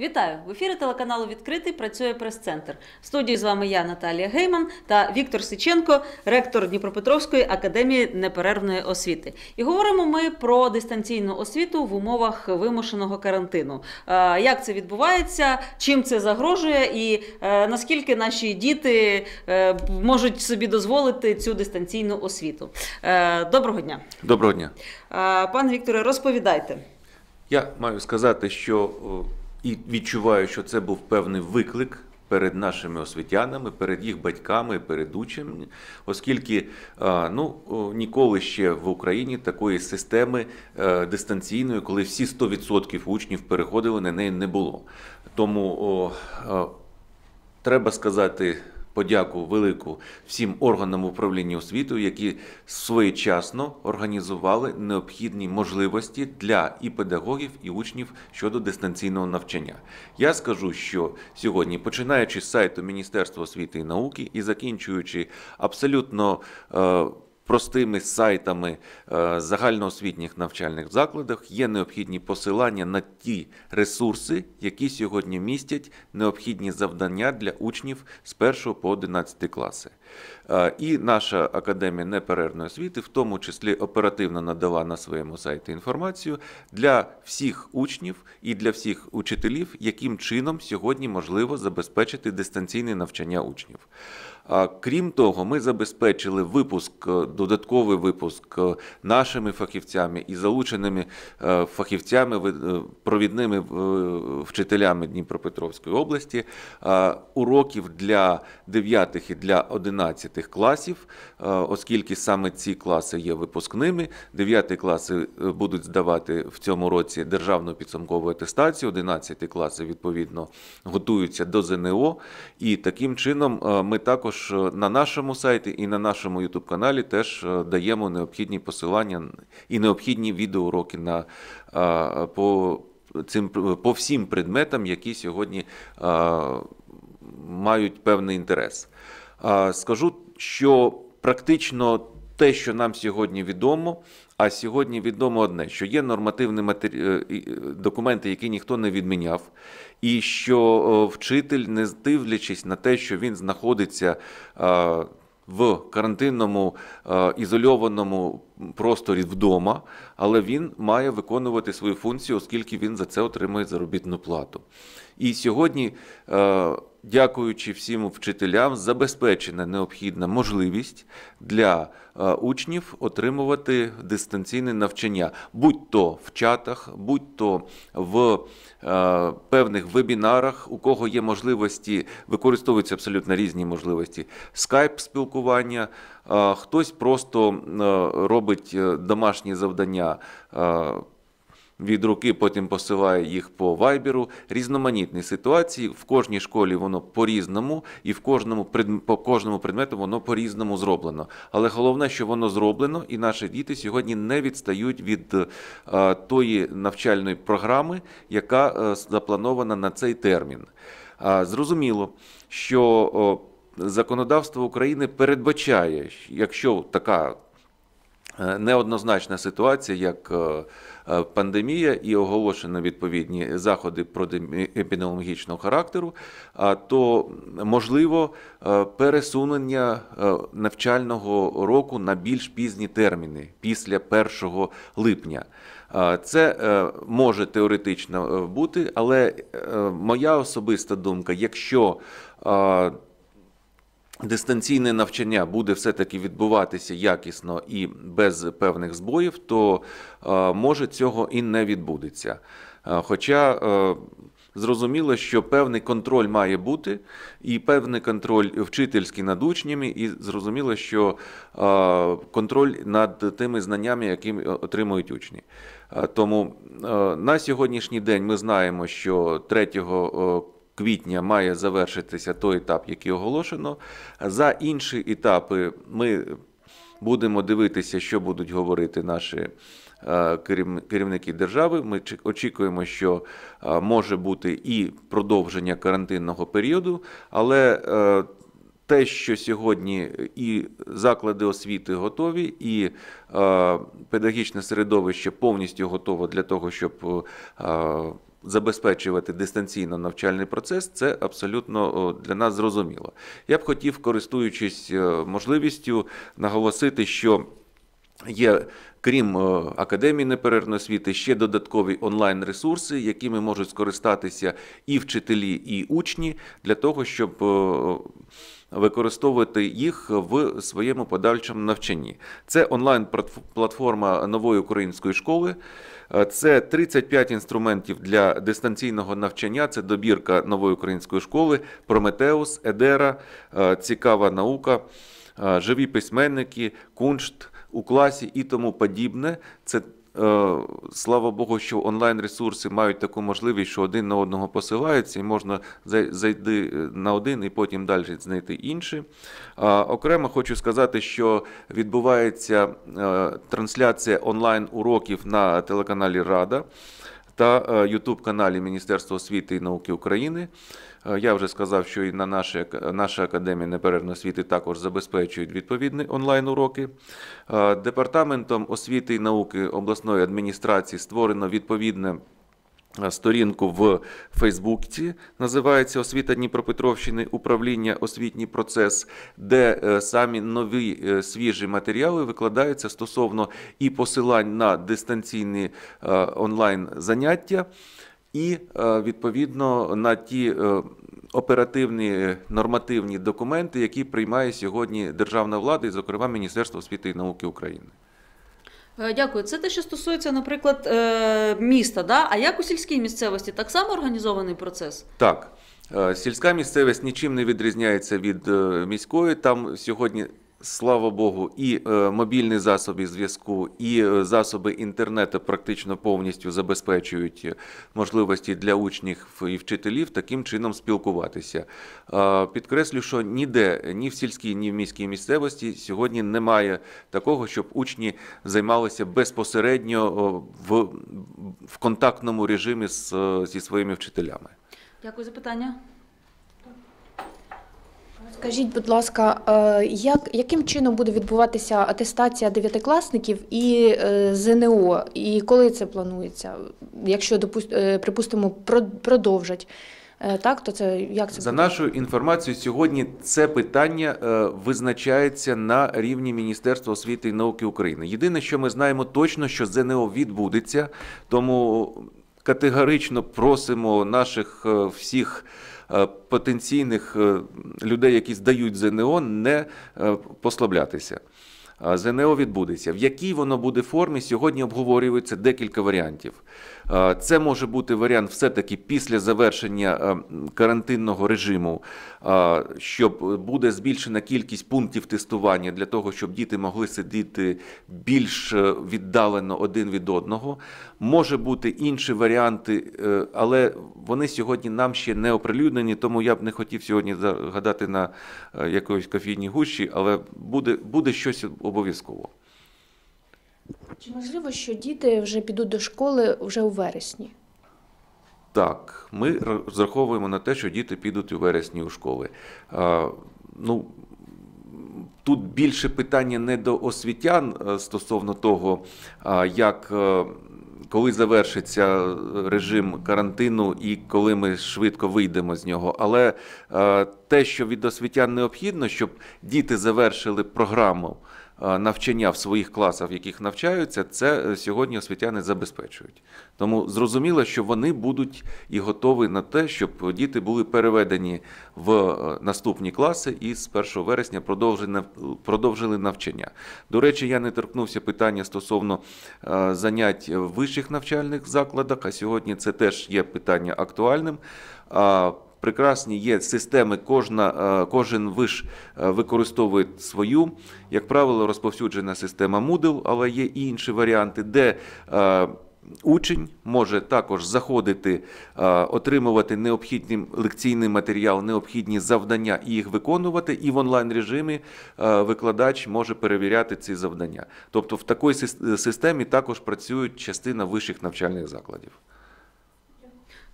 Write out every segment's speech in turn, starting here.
Вітаю в ефірі телеканалу Відкритий працює прес-центр. В студії з вами я, Наталія Гейман та Віктор Сиченко, ректор Дніпропетровської академії неперервної освіти. І говоримо ми про дистанційну освіту в умовах вимушеного карантину. Е, як це відбувається, чим це загрожує, і е, наскільки наші діти е, можуть собі дозволити цю дистанційну освіту? Доброго дня. Доброго дня, пане Вікторе, розповідайте. Я маю сказати, що і відчуваю, що це був певний виклик перед нашими освітянами, перед їх батьками, перед учнями, оскільки ну, ніколи ще в Україні такої системи е, дистанційної, коли всі 100% учнів переходили на неї, не було. Тому о, о, треба сказати подяку велику всім органам управління освіти, які своєчасно організували необхідні можливості для і педагогів, і учнів щодо дистанційного навчання. Я скажу, що сьогодні, починаючи з сайту Міністерства освіти і науки і закінчуючи абсолютно. Е, простими сайтами е, загальноосвітніх навчальних закладах є необхідні посилання на ті ресурси, які сьогодні містять необхідні завдання для учнів з 1 по 11 класи. Е, і наша академія неперервної освіти, в тому числі оперативно надала на своєму сайті інформацію для всіх учнів і для всіх учителів, яким чином сьогодні можливо забезпечити дистанційне навчання учнів крім того, ми забезпечили випуск, е, додатковий випуск е, нашими фахівцями і залученими е, фахівцями, провідними вчителями Дніпропетровської області уроків для 9 і для 11 класів, оскільки саме ці класи є випускними. 9 класи будуть здавати в цьому році державну підсумкову атестацію, 11 класи відповідно готуються до ЗНО, і таким чином ми також також е, на нашому сайті і на нашому youtube каналі теж е, даємо необхідні посилання і необхідні відеоуроки на по цим е, по всім предметам, які сьогодні мають певний інтерес. Скажу, що практично те, що нам сьогодні відомо. А сьогодні відомо одне, що є нормативні матері... Е, е, документи, які ніхто не відміняв, і що е, вчитель, не дивлячись на те, що він знаходиться в карантинному ізольованому просторі вдома, але він має виконувати свою функцію, оскільки він за це отримує заробітну плату. І сьогодні дякуючи всім вчителям, забезпечена необхідна можливість для е, учнів отримувати дистанційне навчання, будь то в чатах, будь то в е, певних вебінарах, у кого є можливості, використовуються абсолютно різні можливості скайп спілкування. Е, хтось просто робить домашні завдання від руки, потім посилає їх по вайберу. Різноманітні ситуації в кожній школі воно по-різному, і в кожному по кожному предмету воно по різному зроблено. Але головне, що воно зроблено, і наші діти сьогодні не відстають від а, е, тої навчальної програми, яка а, е, запланована на цей термін. А, зрозуміло, що о, законодавство України передбачає, якщо така. Е, неоднозначна ситуація, як е, е, пандемія, і оголошено відповідні заходи епідеміологічного характеру, то можливо пересунення навчального року на більш пізні терміни після 1 липня. Це може теоретично бути, але моя особиста думка, якщо дистанційне навчання буде все-таки відбуватися якісно і без певних збоїв, то е, може цього і не відбудеться. Е, хоча е, зрозуміло, що певний контроль має бути, і певний контроль вчительський над учнями, і зрозуміло, що контроль над тими знаннями, які отримують учні. Тому на сьогоднішній день ми знаємо, що 3 квітня має завершитися той етап, який оголошено. За інші етапи ми будемо дивитися, що будуть говорити наші е, керівники держави. Ми очікуємо, що е, може бути і продовження карантинного періоду, але е, те, що сьогодні і заклади освіти готові, і педагогічне середовище повністю готове для того, щоб забезпечувати дистанційно навчальний процес, це абсолютно для нас зрозуміло. Я б хотів, користуючись е, можливістю, наголосити, що є. Крім академії неперервної освіти, ще додаткові онлайн-ресурси, якими можуть скористатися і вчителі, і учні для того, щоб використовувати їх в своєму подальшому навчанні. Це онлайн платформа нової української школи. Е, це 35 інструментів для дистанційного навчання. Це добірка нової української школи, Прометеус, Едера, е, Цікава наука, е, живі письменники, куншт у класі і тому подібне. Це Е, слава Богу, що онлайн-ресурси мають таку можливість, що один на одного посилаються, і можна зайти е, на один і потім далі знайти інший. Окремо хочу сказати, що відбувається е, трансляція онлайн-уроків на телеканалі Рада та е, youtube каналі Міністерства освіти і науки України. Е, я вже сказав, що і на нашій, наша академія неперервної освіти також забезпечують відповідні онлайн-уроки. Е, департаментом освіти і науки обласної адміністрації створено відповідне. Е, сторінку в Фейсбуці називається Освіта Дніпропетровщини, управління освітній процес, де е, самі нові е, свіжі матеріали викладаються стосовно і посилань на дистанційні онлайн заняття, і відповідно на ті. Оперативні нормативні документи, які приймає сьогодні державна влада, і зокрема Міністерство освіти і науки України. Е, дякую. Це те, що стосується, наприклад, е, міста. Да? А як у сільській місцевості так само організований процес? Так. Е, сільська місцевість нічим не відрізняється від міської. Там сьогодні Слава Богу, і е, мобільні засоби зв'язку, і е, засоби інтернету практично повністю забезпечують е, можливості для учнів і вчителів таким чином спілкуватися. Підкреслю, що ніде, ні в сільській, ні в міській місцевості сьогодні немає такого, щоб учні займалися безпосередньо в в контактному режимі з, зі своїми вчителями. Дякую за питання. Скажіть, будь ласка, е, як яким чином буде відбуватися атестація дев'ятикласників і е, ЗНО? І коли це планується? Якщо е, припустимо, продовжать так, то це як це за буде? нашою інформацією? Сьогодні це питання визначається на рівні Міністерства освіти і науки України. Єдине, що ми знаємо точно, що ЗНО відбудеться, тому категорично просимо наших всіх. Е, потенційних е, людей, які здають ЗНО, не е, послаблятися. ЗНО відбудеться. В якій воно буде формі, сьогодні обговорюється декілька варіантів. Це може бути варіант все-таки після завершення ем, карантинного режиму, щоб буде збільшена кількість пунктів тестування для того, щоб діти могли сидіти більш е, віддалено один від одного. Може бути інші варіанти, е, але вони сьогодні нам ще не оприлюднені, тому я б не хотів сьогодні загадати на е, якоїсь кофійній гущі, але буде, буде щось обов'язково. Чи можливо, що діти вже підуть до школи вже у вересні? Так, ми розраховуємо на те, що діти підуть у вересні у школи. А, ну, Тут більше питання не до освітян е, стосовно того, як е, коли завершиться режим карантину і коли ми швидко вийдемо з нього. Але е, те, що від освітян необхідно, щоб діти завершили програму. Е, навчання в своїх класах, в яких навчаються, це е, сьогодні освітяни забезпечують. Тому зрозуміло, що вони будуть і готові на те, щоб діти були переведені в е, наступні класи і з 1 вересня продовжили навчання. До речі, я не торкнувся питання стосовно занять в вищих навчальних закладах, а сьогодні це теж є питання актуальним прекрасні є системи, кожна, е, кожен виш е, використовує свою, як правило, розповсюджена система Moodle, але є і інші варіанти, де е, Учень може також заходити, отримувати необхідний лекційний матеріал, необхідні завдання і їх виконувати. І в онлайн режимі викладач може перевіряти ці завдання. Тобто, в такій системі також працюють частина вищих навчальних закладів.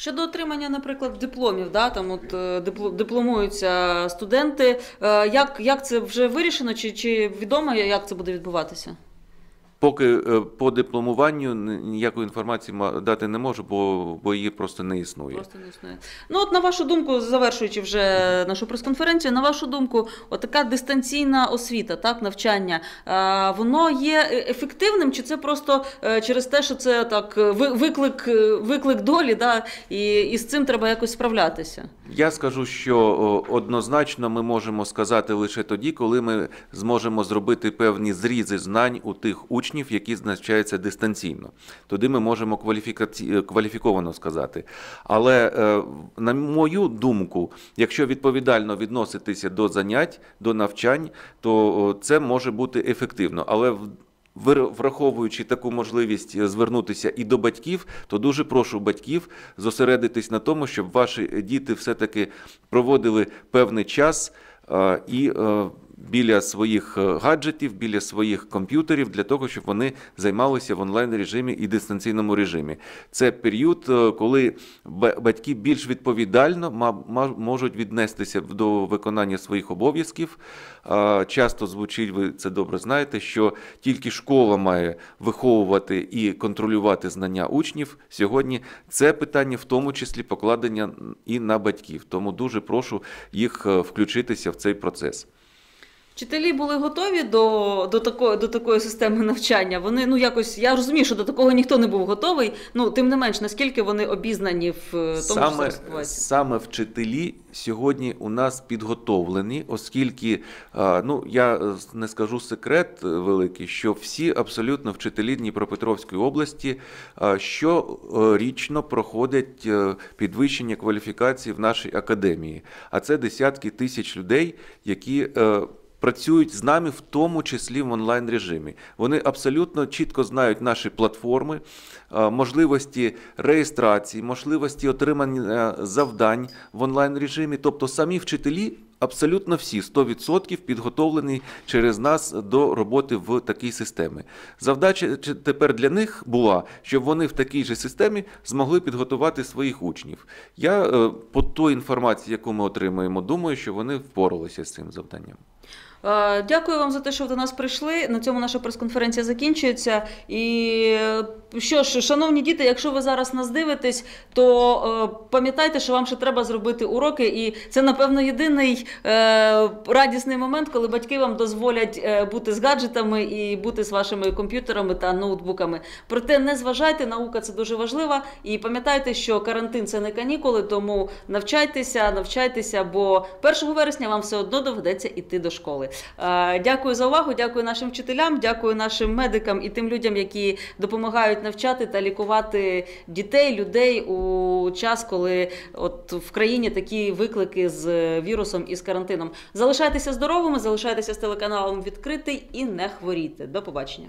Щодо отримання, наприклад, дипломів, да, там от е, дипломуються студенти. Е, як як це вже вирішено? Чи, Чи відомо, як це буде відбуватися? Поки е, по дипломуванню ніякої інформації дати не можу, бо бо її просто не існує. Просто не існує. Ну от на вашу думку, завершуючи вже нашу прес-конференцію, на вашу думку, отака дистанційна освіта, так навчання, е, воно є е, ефективним, чи це просто через те, що це так виклик, виклик долі, да і, і з цим треба якось справлятися? Я скажу, що однозначно ми можемо сказати лише тоді, коли ми зможемо зробити певні зрізи знань у тих учнів учнів, які значаються дистанційно. туди ми можемо кваліфікаці... Е, кваліфіковано сказати. Але, е, на мою думку, якщо відповідально відноситися до занять, до навчань, то це може бути ефективно. Але в враховуючи таку можливість е, звернутися і до батьків, то дуже прошу батьків зосередитись на тому, щоб ваші діти все-таки проводили певний час і біля своїх е, гаджетів, біля своїх комп'ютерів для того, щоб вони займалися в онлайн режимі і дистанційному режимі. Це період, е, коли батьки більш відповідально можуть віднестися до виконання своїх обов'язків. Часто звучить, ви це добре знаєте, що тільки школа має виховувати і контролювати знання учнів сьогодні. Це питання, в тому числі покладення і на батьків. Тому дуже прошу їх е, включитися в цей процес. Вчителі були готові до до, такої до такої системи навчання. Вони ну якось я розумію, що до такого ніхто не був готовий. Ну тим не менш, наскільки вони обізнані в е, тому саме що саме вчителі сьогодні у нас підготовлені, оскільки е, ну я е, не скажу секрет великий, що всі абсолютно вчителі Дніпропетровської області щорічно проходять підвищення кваліфікації в нашій академії, а це десятки тисяч людей, які працюють з нами, в тому числі в онлайн режимі. Вони абсолютно чітко знають наші платформи, е, можливості реєстрації, можливості отримання е, завдань в онлайн режимі, тобто самі вчителі абсолютно всі 100% підготовлені через нас до роботи в такій системі. Завдача тепер для них була, щоб вони в такій же системі змогли підготувати своїх учнів. Я е, по той інформації, яку ми отримуємо, думаю, що вони впоралися з цим завданням. Е, дякую вам за те, що ви до нас прийшли. На цьому наша прес-конференція закінчується. І що ж, шановні діти, якщо ви зараз нас дивитесь, то е, пам'ятайте, що вам ще треба зробити уроки, і це напевно єдиний е, радісний момент, коли батьки вам дозволять бути з гаджетами і бути з вашими комп'ютерами та ноутбуками. Проте не зважайте, наука це дуже важлива. І пам'ятайте, що карантин це не канікули, тому навчайтеся, навчайтеся, бо 1 вересня вам все одно доведеться йти до школи. Е, дякую за увагу. Дякую нашим вчителям, дякую нашим медикам і тим людям, які допомагають навчати та лікувати дітей, людей у час, коли от в країні такі виклики з вірусом і з карантином. Залишайтеся здоровими, залишайтеся з телеканалом відкритий і не хворійте. До побачення.